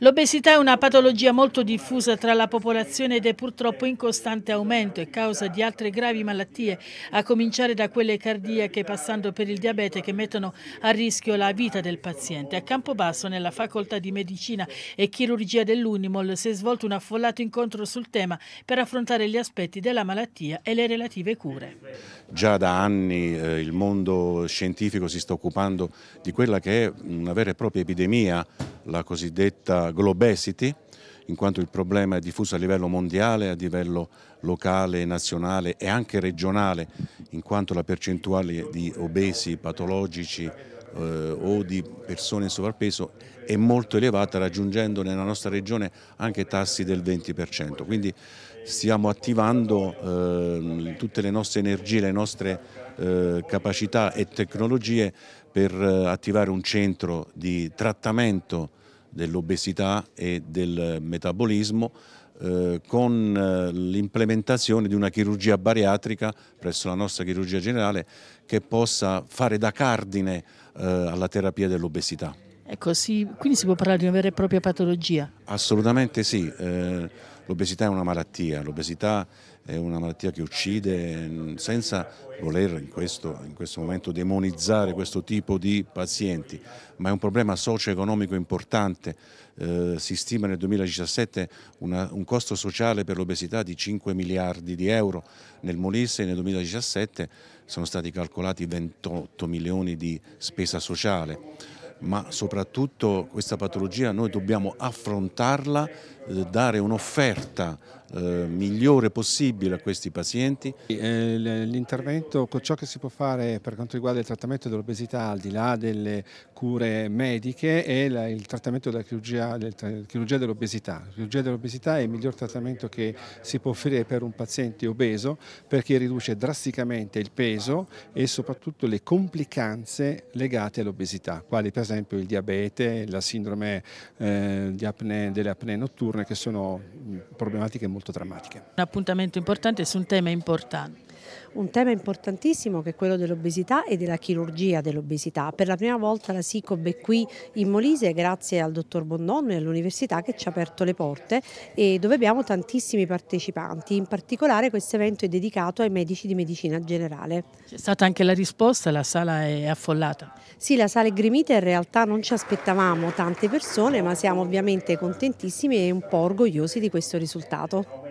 L'obesità è una patologia molto diffusa tra la popolazione ed è purtroppo in costante aumento e causa di altre gravi malattie, a cominciare da quelle cardiache passando per il diabete che mettono a rischio la vita del paziente. A Campobasso, nella Facoltà di Medicina e Chirurgia dell'Unimol, si è svolto un affollato incontro sul tema per affrontare gli aspetti della malattia e le relative cure. Già da anni eh, il mondo scientifico si sta occupando di quella che è una vera e propria epidemia la cosiddetta globesity, in quanto il problema è diffuso a livello mondiale, a livello locale, nazionale e anche regionale, in quanto la percentuale di obesi patologici eh, o di persone in sovrappeso è molto elevata raggiungendo nella nostra regione anche tassi del 20%, quindi stiamo attivando eh, tutte le nostre energie, le nostre eh, capacità e tecnologie per eh, attivare un centro di trattamento dell'obesità e del metabolismo eh, con eh, l'implementazione di una chirurgia bariatrica presso la nostra chirurgia generale che possa fare da cardine eh, alla terapia dell'obesità. Ecco, si, quindi si può parlare di una vera e propria patologia? Assolutamente sì, eh, l'obesità è una malattia, l'obesità è una malattia che uccide mm, senza voler in questo, in questo, momento demonizzare questo tipo di pazienti, ma è un problema socio-economico importante, eh, si stima nel 2017 una, un costo sociale per l'obesità di 5 miliardi di euro, nel Molise nel 2017 sono stati calcolati 28 milioni di spesa sociale ma soprattutto questa patologia noi dobbiamo affrontarla, eh, dare un'offerta eh, migliore possibile a questi pazienti. Eh, l'intervento con ciò che si può fare per quanto riguarda il trattamento dell'obesità al di là delle cure mediche è il trattamento della chirurgia, chirurgia dell'obesità. La chirurgia dell'obesità è il miglior trattamento che si può offrire per un paziente obeso perché riduce drasticamente il peso e soprattutto le complicanze legate all'obesità, quali per esempio il diabete, la sindrome eh, di apnea, delle apnee notturne che sono problematiche molto molto drammatiche. Un appuntamento importante su un tema importante un tema importantissimo che è quello dell'obesità e della chirurgia dell'obesità. Per la prima volta la SICOB è qui in Molise grazie al dottor Bondonno e all'università che ci ha aperto le porte e dove abbiamo tantissimi partecipanti. In particolare questo evento è dedicato ai medici di medicina generale. C'è stata anche la risposta, la sala è affollata. Sì, la sala è grimita, in realtà non ci aspettavamo tante persone ma siamo ovviamente contentissimi e un po' orgogliosi di questo risultato.